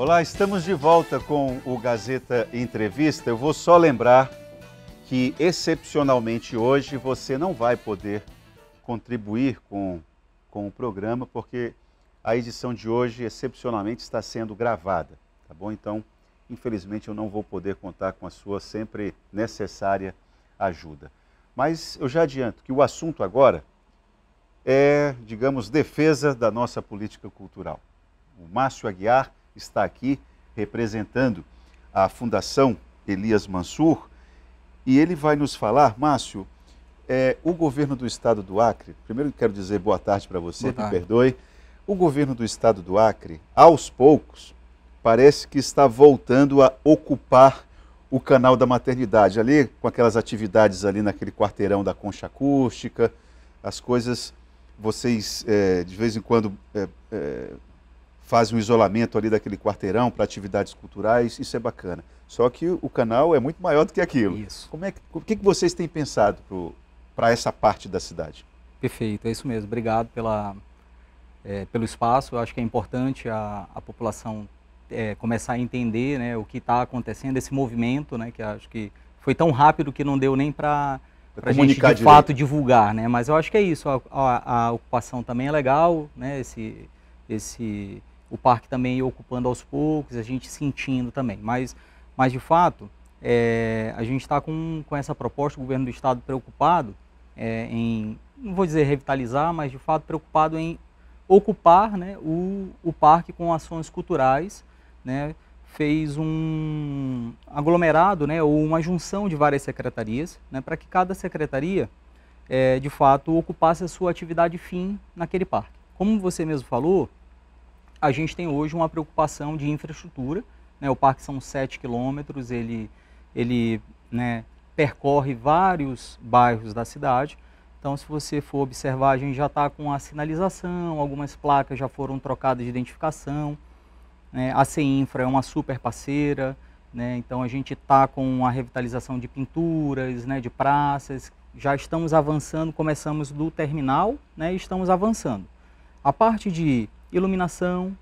Olá, estamos de volta com o Gazeta Entrevista. Eu vou só lembrar que, excepcionalmente hoje, você não vai poder contribuir com, com o programa, porque a edição de hoje, excepcionalmente, está sendo gravada, tá bom? Então, infelizmente, eu não vou poder contar com a sua sempre necessária ajuda. Mas eu já adianto que o assunto agora é, digamos, defesa da nossa política cultural. O Márcio Aguiar está aqui representando a Fundação Elias Mansur e ele vai nos falar, Márcio, é, o governo do estado do Acre, primeiro quero dizer boa tarde para você, tarde. me perdoe, o governo do estado do Acre, aos poucos, parece que está voltando a ocupar o canal da maternidade, ali com aquelas atividades ali naquele quarteirão da concha acústica, as coisas, vocês é, de vez em quando é, é faz um isolamento ali daquele quarteirão para atividades culturais, isso é bacana. Só que o canal é muito maior do que aquilo. Isso. Como é que, o que, que vocês têm pensado para essa parte da cidade? Perfeito, é isso mesmo. Obrigado pela, é, pelo espaço. Eu acho que é importante a, a população é, começar a entender né, o que está acontecendo, esse movimento, né, que acho que foi tão rápido que não deu nem para a gente, de direito. fato, divulgar. Né? Mas eu acho que é isso. A, a, a ocupação também é legal, né, esse, esse o parque também ocupando aos poucos, a gente sentindo também. Mas, mas de fato, é, a gente está com, com essa proposta, o governo do estado preocupado é, em, não vou dizer revitalizar, mas de fato preocupado em ocupar né, o, o parque com ações culturais, né, fez um aglomerado né, ou uma junção de várias secretarias né, para que cada secretaria é, de fato ocupasse a sua atividade fim naquele parque. Como você mesmo falou, a gente tem hoje uma preocupação de infraestrutura. Né? O parque são 7 quilômetros, ele, ele né, percorre vários bairros da cidade. Então, se você for observar, a gente já está com a sinalização, algumas placas já foram trocadas de identificação. Né? A CEINFRA é uma super parceira, né? então a gente está com a revitalização de pinturas, né, de praças. Já estamos avançando, começamos do terminal né, e estamos avançando. A parte de iluminação,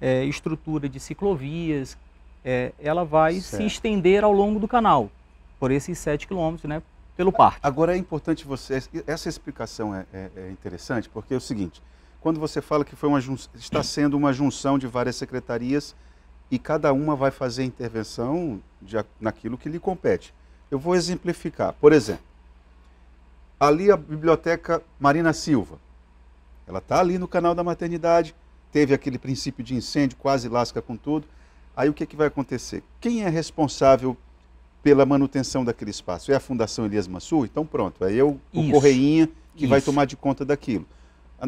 é, estrutura de ciclovias, é, ela vai certo. se estender ao longo do canal, por esses 7 quilômetros, né, pelo parque. Agora é importante você, essa explicação é, é, é interessante, porque é o seguinte, quando você fala que foi uma jun... está sendo uma junção de várias secretarias e cada uma vai fazer intervenção de... naquilo que lhe compete. Eu vou exemplificar, por exemplo, ali a Biblioteca Marina Silva, ela está ali no canal da maternidade, teve aquele princípio de incêndio, quase lasca com tudo. Aí o que, é que vai acontecer? Quem é responsável pela manutenção daquele espaço? É a Fundação Elias Mansur? Então pronto, aí é o, o Correinha que Isso. vai tomar de conta daquilo.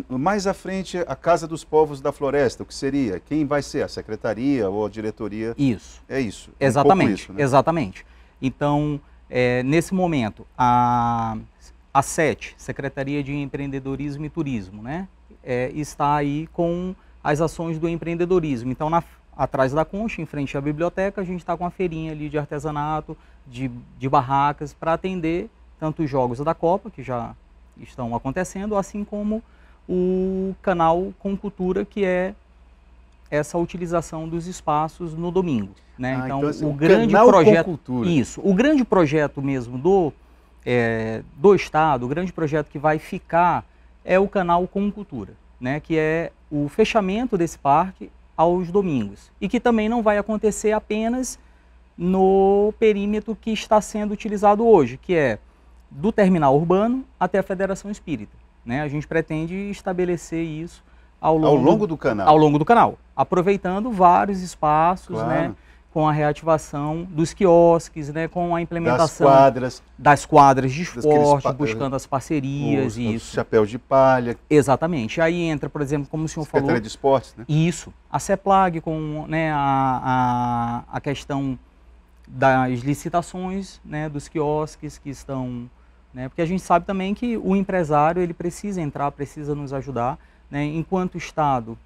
Mais à frente, a Casa dos Povos da Floresta, o que seria? Quem vai ser? A secretaria ou a diretoria? Isso. É isso. Exatamente. Um isso, né? Exatamente. Então, é, nesse momento, a a SET, Secretaria de Empreendedorismo e Turismo, né? É, está aí com as ações do empreendedorismo. Então, na, atrás da concha, em frente à biblioteca, a gente está com a feirinha ali de artesanato, de, de barracas, para atender tanto os jogos da Copa, que já estão acontecendo, assim como o canal Com Cultura, que é essa utilização dos espaços no domingo. Né? Ah, então, então assim, o, o grande projeto. Isso. O grande projeto mesmo do é, do Estado, o grande projeto que vai ficar é o canal Com Cultura, né, que é o fechamento desse parque aos domingos e que também não vai acontecer apenas no perímetro que está sendo utilizado hoje, que é do terminal urbano até a Federação Espírita. Né? A gente pretende estabelecer isso ao longo, ao longo do canal. Ao longo do canal, aproveitando vários espaços, né, claro. né? com a reativação dos quiosques, né, com a implementação das quadras, das quadras de esporte, buscando as parcerias e isso. Chapéus de palha. Exatamente. Aí entra, por exemplo, como o senhor Secretaria falou. Secretaria de Esportes, né? Isso. A CEPLAG com né, a, a, a questão das licitações né, dos quiosques que estão... Né, porque a gente sabe também que o empresário ele precisa entrar, precisa nos ajudar. Né, enquanto Estado,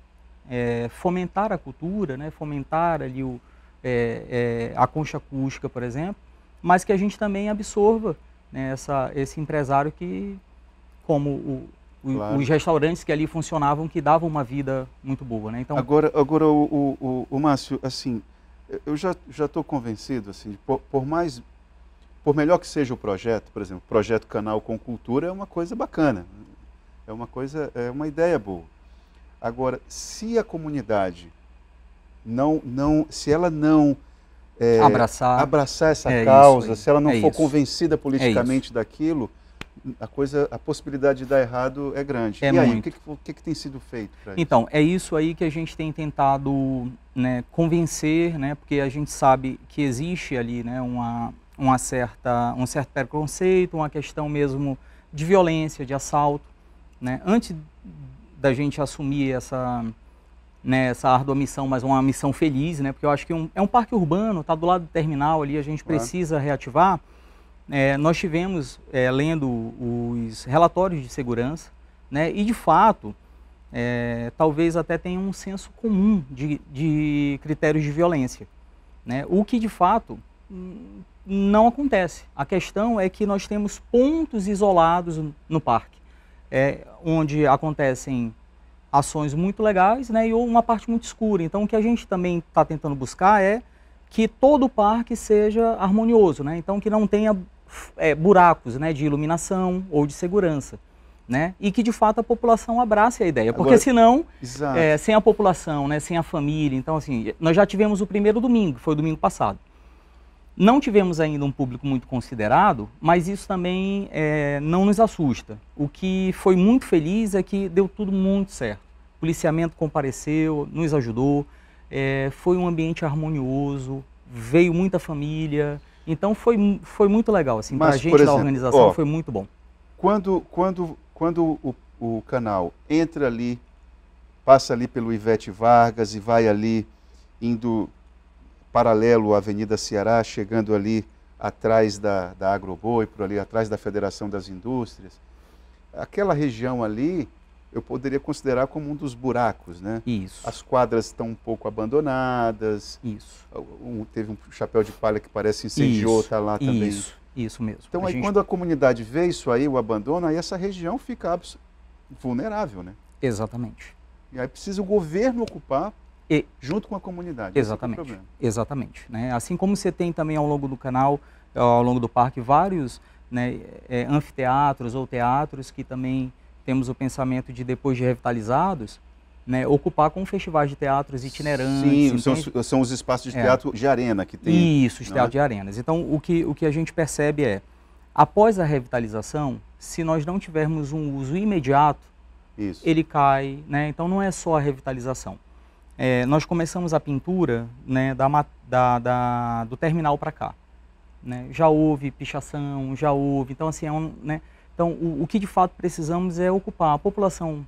é, fomentar a cultura, né, fomentar ali o, é, é, a concha acústica, por exemplo, mas que a gente também absorva né, essa, esse empresário que, como o, o, claro. os restaurantes que ali funcionavam, que davam uma vida muito boa. Né? Então... Agora, agora o, o, o Márcio, assim, eu já estou convencido, assim, por, por mais por melhor que seja o projeto, por exemplo, projeto canal com cultura é uma coisa bacana, é uma coisa, é uma ideia boa. Agora, se a comunidade não, não, se ela não é, abraçar. abraçar essa é causa, se ela não é for isso. convencida é politicamente daquilo, a coisa, a possibilidade de dar errado é grande. É e aí, o que, o que, tem sido feito? Então, isso? é isso aí que a gente tem tentado né, convencer, né, porque a gente sabe que existe ali né, uma, uma certa, um certo preconceito, uma questão mesmo de violência, de assalto. Né? Antes da gente assumir essa, né, essa árdua missão, mas uma missão feliz, né? Porque eu acho que um, é um parque urbano, está do lado do terminal ali, a gente precisa claro. reativar. É, nós tivemos, é, lendo os relatórios de segurança, né, e de fato, é, talvez até tenha um senso comum de, de critérios de violência, né? o que de fato hum, não acontece. A questão é que nós temos pontos isolados no parque, é, onde acontecem ações muito legais né, e uma parte muito escura. Então, o que a gente também está tentando buscar é que todo o parque seja harmonioso, né? então que não tenha é, buracos né, de iluminação ou de segurança. Né? E que de fato a população abrace a ideia, porque Agora, senão, é, sem a população, né, sem a família, então assim, nós já tivemos o primeiro domingo, foi o domingo passado. Não tivemos ainda um público muito considerado, mas isso também é, não nos assusta. O que foi muito feliz é que deu tudo muito certo. O policiamento compareceu, nos ajudou, é, foi um ambiente harmonioso, veio muita família. Então foi, foi muito legal, assim, para a gente exemplo, da organização ó, foi muito bom. Quando, quando, quando o, o canal entra ali, passa ali pelo Ivete Vargas e vai ali indo paralelo à Avenida Ceará, chegando ali atrás da, da Agroboi, por ali atrás da Federação das Indústrias. Aquela região ali eu poderia considerar como um dos buracos, né? Isso. As quadras estão um pouco abandonadas. Isso. Um, teve um chapéu de palha que parece incendiou, está lá também. Isso, isso mesmo. Então a aí gente... quando a comunidade vê isso aí, o abandono, aí essa região fica vulnerável, né? Exatamente. E aí precisa o governo ocupar e, junto com a comunidade. É é exatamente. É exatamente. Né? Assim como você tem também ao longo do canal, eh, ao longo do parque, vários né, é, anfiteatros ou teatros que também temos o pensamento de, depois de revitalizados, né, ocupar com festivais de teatros itinerantes. Sim, são, são, os espaços de é. teatro é. de arena que tem. Isso, os né? teatros é? de arenas. Então, o que, o que a gente percebe é, após a revitalização, se nós não tivermos um uso imediato, Isso. ele cai. Né? Então, não é só a revitalização. É, nós começamos a pintura né, da, da, da do terminal para cá. Né? Já houve pichação, já houve. Então, assim, é um, né? então o, o, que de fato precisamos é ocupar a população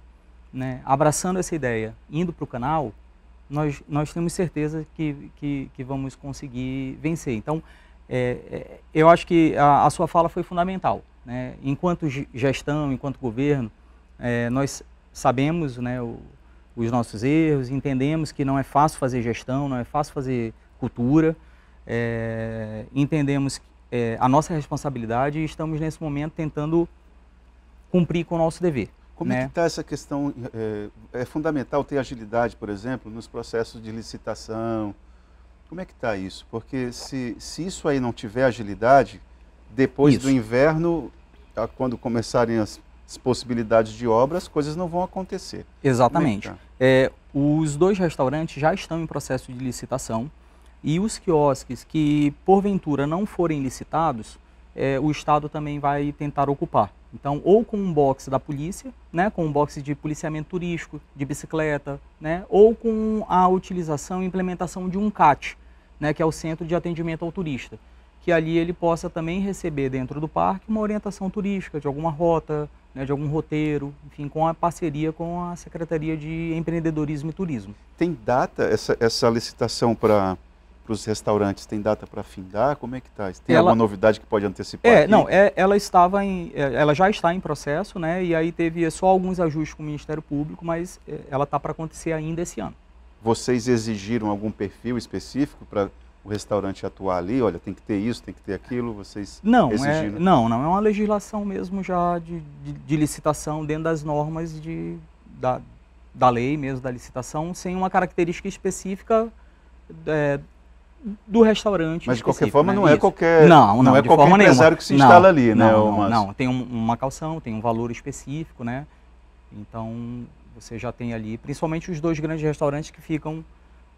né, abraçando essa ideia, indo para o canal. Nós, nós temos certeza que, que, que vamos conseguir vencer. Então, é, é eu acho que a, a, sua fala foi fundamental. Né. Enquanto gestão, enquanto governo, é, nós sabemos, né, os nossos erros, entendemos que não é fácil fazer gestão, não é fácil fazer cultura, é, entendemos é, a nossa responsabilidade e estamos nesse momento tentando cumprir com o nosso dever. Como é né? é que está essa questão? É, é, fundamental ter agilidade, por exemplo, nos processos de licitação. Como é que está isso? Porque se, se isso aí não tiver agilidade, depois isso. do inverno, quando começarem as possibilidades de obras, coisas não vão acontecer. Exatamente. Né? É, os dois restaurantes já estão em processo de licitação e os quiosques que porventura não forem licitados, é, o Estado também vai tentar ocupar. Então, ou com um box da polícia, né, com um box de policiamento turístico, de bicicleta, né, ou com a utilização e implementação de um CAT, né, que é o Centro de Atendimento ao Turista que ali ele possa também receber dentro do parque uma orientação turística de alguma rota, né, de algum roteiro, enfim, com a parceria com a Secretaria de Empreendedorismo e Turismo. Tem data essa, essa licitação para os restaurantes tem data para findar? Como é que está? Tem ela... alguma novidade que pode antecipar? É, aqui? não, é, ela estava em, é, ela já está em processo, né? E aí teve só alguns ajustes com o Ministério Público, mas é, ela está para acontecer ainda esse ano. Vocês exigiram algum perfil específico para o restaurante atuar ali, olha, tem que ter isso, tem que ter aquilo, vocês não é- exigindo... é, Não, não, é uma legislação mesmo já de, de, de, licitação dentro das normas de, da, da lei mesmo, da licitação, sem uma característica específica é, do restaurante. Mas de qualquer forma né? não é isso. qualquer não, não, não é qualquer forma empresário nenhuma. que se instala não, ali, não, né? Não, não, tem um, uma calção, tem um valor específico, né? Então você já tem ali, principalmente os dois grandes restaurantes que ficam...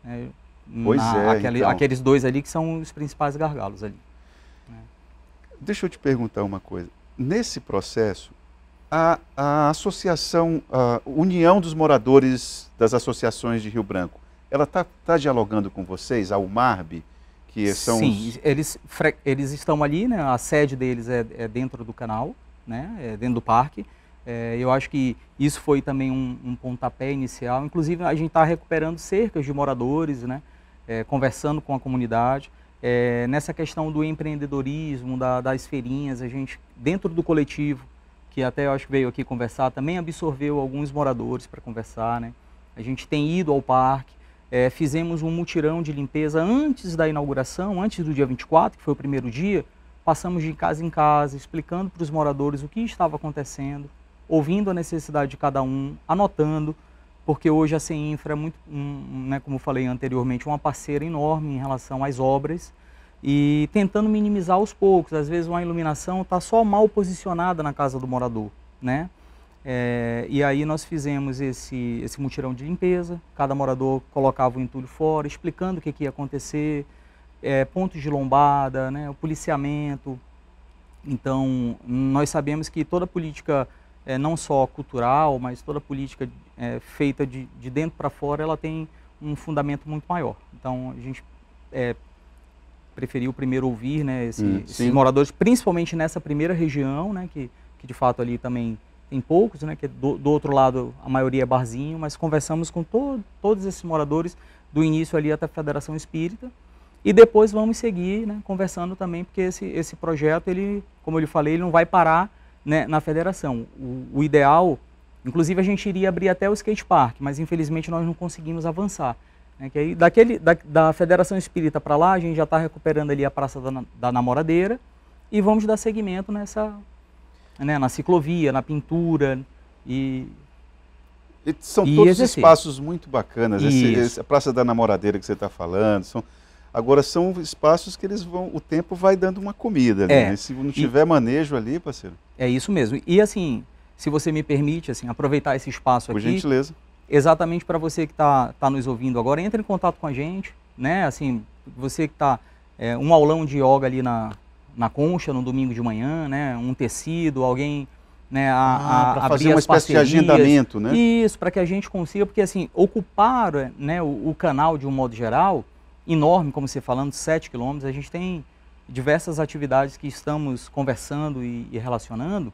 Né, Pois na, é. Aquele, então. Aqueles dois ali que são os principais gargalos ali. É. Deixa eu te perguntar uma coisa. Nesse processo, a, a associação, a União dos Moradores das Associações de Rio Branco, ela está tá dialogando com vocês, a UMARB, que são... Sim, os... eles, eles estão ali, né? a sede deles é, é dentro do canal, né? É dentro do parque. É, eu acho que isso foi também um, um pontapé inicial. Inclusive, a gente está recuperando cercas de moradores, né? é, conversando com a comunidade. É, nessa questão do empreendedorismo, da, das feirinhas, a gente, dentro do coletivo, que até eu acho que veio aqui conversar, também absorveu alguns moradores para conversar. Né? A gente tem ido ao parque, é, fizemos um mutirão de limpeza antes da inauguração, antes do dia 24, que foi o primeiro dia. Passamos de casa em casa, explicando para os moradores o que estava acontecendo, ouvindo a necessidade de cada um, anotando porque hoje a CEINFRA é muito, um, né, como falei anteriormente, uma parceira enorme em relação às obras e tentando minimizar aos poucos. Às vezes uma iluminação está só mal posicionada na casa do morador, né? É, e aí nós fizemos esse, esse mutirão de limpeza, cada morador colocava o entulho fora, explicando o que, que ia acontecer, é, pontos de lombada, né, o policiamento. Então, nós sabemos que toda política, é, não só cultural, mas toda política é, feita de, de dentro para fora, ela tem um fundamento muito maior. Então a gente é, preferiu primeiro ouvir né, esse, hum, esses moradores, principalmente nessa primeira região, né, que, que de fato ali também tem poucos, né, que é do, do outro lado a maioria é barzinho, mas conversamos com to todos esses moradores do início ali até a Federação Espírita e depois vamos seguir né, conversando também, porque esse, esse projeto, ele, como eu lhe falei, ele não vai parar né, na federação. O, o ideal Inclusive a gente iria abrir até o skate park, mas infelizmente nós não conseguimos avançar. Né? Que aí, daquele, da, da Federação Espírita para lá, a gente já está recuperando ali a Praça da, da Namoradeira e vamos dar seguimento nessa, né, na ciclovia, na pintura e são e todos exercer. espaços muito bacanas. Esse, esse, a Praça da Namoradeira que você está falando. São, agora são espaços que eles vão. O tempo vai dando uma comida. Né? É. Né? Se não tiver e, manejo ali, parceiro. É isso mesmo. E assim, se você me permite, assim, aproveitar esse espaço aqui. Por gentileza. Exatamente para você que está tá nos ouvindo agora, entre em contato com a gente, né? Assim, você que está é, um aulão de yoga ali na, na concha no domingo de manhã, né? Um tecido, alguém né, a, ah, a fazer uma espécie parcerias. de agendamento, né? Isso, para que a gente consiga, porque assim, ocupar né, o, o, canal de um modo geral, enorme, como você falando, 7 quilômetros, a gente tem diversas atividades que estamos conversando e, e relacionando,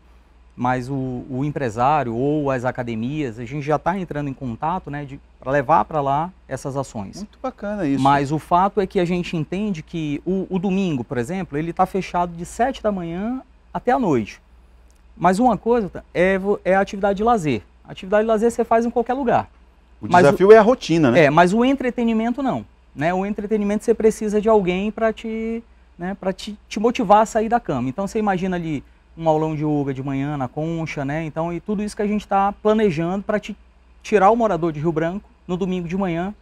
mas o, o, empresário ou as academias, a gente já está entrando em contato né, para levar para lá essas ações. Muito bacana isso. Mas o fato é que a gente entende que o, o domingo, por exemplo, ele está fechado de 7 da manhã até a noite. Mas uma coisa é, é a atividade de lazer. A atividade de lazer você faz em qualquer lugar. O mas desafio o, é a rotina, né? É, mas o entretenimento não. Né? O entretenimento você precisa de alguém para te, né, te, te motivar a sair da cama. Então você imagina ali um aulão de yoga de manhã na concha, né? Então, e tudo isso que a gente está planejando para tirar o morador de Rio Branco no domingo de manhã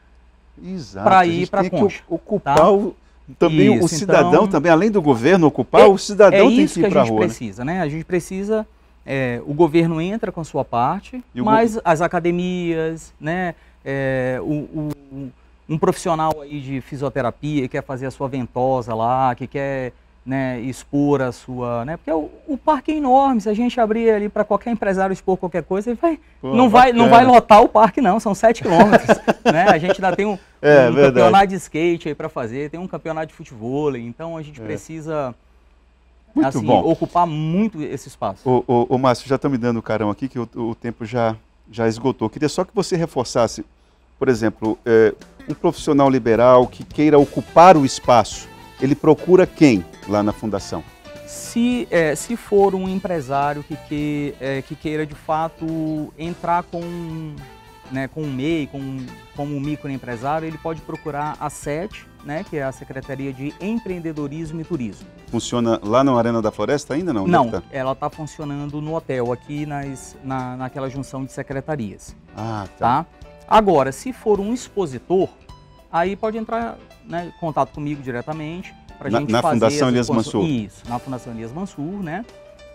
para ir para a concha. Que ocupar tá? o, também isso, o cidadão, então, também além do governo ocupar, é, o cidadão é tem que ir para a rua. isso a gente Precisa, né? Né? A gente precisa, é, o governo entra com a sua parte, e mas as academias, né? É, o, um profissional aí de fisioterapia que quer fazer a sua ventosa lá, que quer né, expor a sua. Né, porque é o, o, parque é enorme, se a gente abrir ali para qualquer empresário expor qualquer coisa, ele vai, Pô, não, vai, não vai lotar o parque, não, são 7 quilômetros. né, a gente ainda tem um, é, um campeonato de skate aí para fazer, tem um campeonato de futebol, então a gente é. precisa. Muito assim, bom. ocupar muito esse espaço. Ô, o Márcio, já estão tá me dando o carão aqui, que o, o tempo já, já esgotou. Queria só que você reforçasse, por exemplo, é, um profissional liberal que queira ocupar o espaço, ele procura quem? lá na fundação? Se, é, se for um empresário que, que, é, que queira de fato entrar com, né, com um MEI, com, como um microempresário, ele pode procurar a SET, né, que é a Secretaria de Empreendedorismo e Turismo. Funciona lá na Arena da Floresta ainda não? Não, tá? ela está funcionando no hotel, aqui nas, na, naquela junção de secretarias. Ah, tá. tá? Agora, se for um expositor, aí pode entrar né, em contato comigo diretamente, para a gente na fazer... Fundação Elias Mansur. Isso, na Fundação Elias Mansur, né?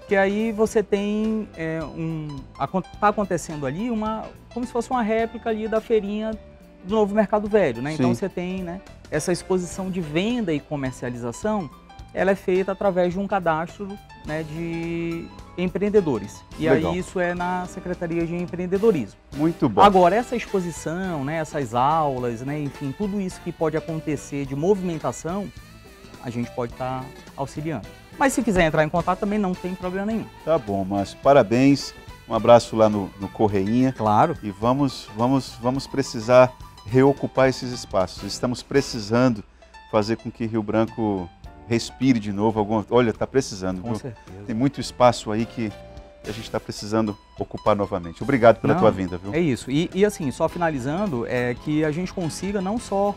Que aí você tem é, um... Está acontecendo ali uma... Como se fosse uma réplica ali da feirinha do novo Mercado Velho, né? Então Sim. Então você tem né, essa exposição de venda e comercialização, ela é feita através de um cadastro né, de empreendedores. E Legal. aí isso é na Secretaria de Empreendedorismo. Muito bom. Agora, essa exposição, né, essas aulas, né, enfim, tudo isso que pode acontecer de movimentação, a gente pode estar tá auxiliando. Mas se quiser entrar em contato também não tem problema nenhum. Tá bom, mas parabéns. Um abraço lá no, no Correinha. Claro. E vamos, vamos, vamos precisar reocupar esses espaços. Estamos precisando fazer com que Rio Branco respire de novo. Alguma... Olha, está precisando. Com viu? certeza. Tem muito espaço aí que a gente está precisando ocupar novamente. Obrigado pela não, tua vinda, viu? É isso. E, e, assim, só finalizando, é que a gente consiga não só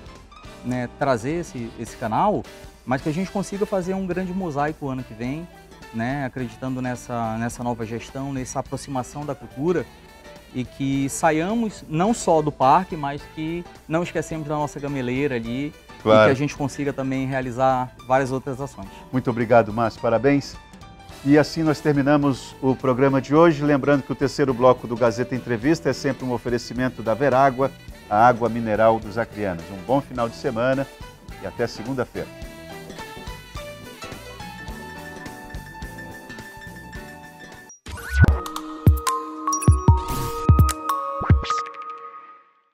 né, trazer esse, esse canal, mas que a gente consiga fazer um grande mosaico ano que vem, né? acreditando nessa, nessa nova gestão, nessa aproximação da cultura e que saiamos não só do parque, mas que não esquecemos da nossa gameleira ali claro. e que a gente consiga também realizar várias outras ações. Muito obrigado, Márcio. Parabéns. E assim nós terminamos o programa de hoje. Lembrando que o terceiro bloco do Gazeta Entrevista é sempre um oferecimento da Verágua, a água mineral dos acrianos. Um bom final de semana e até segunda-feira.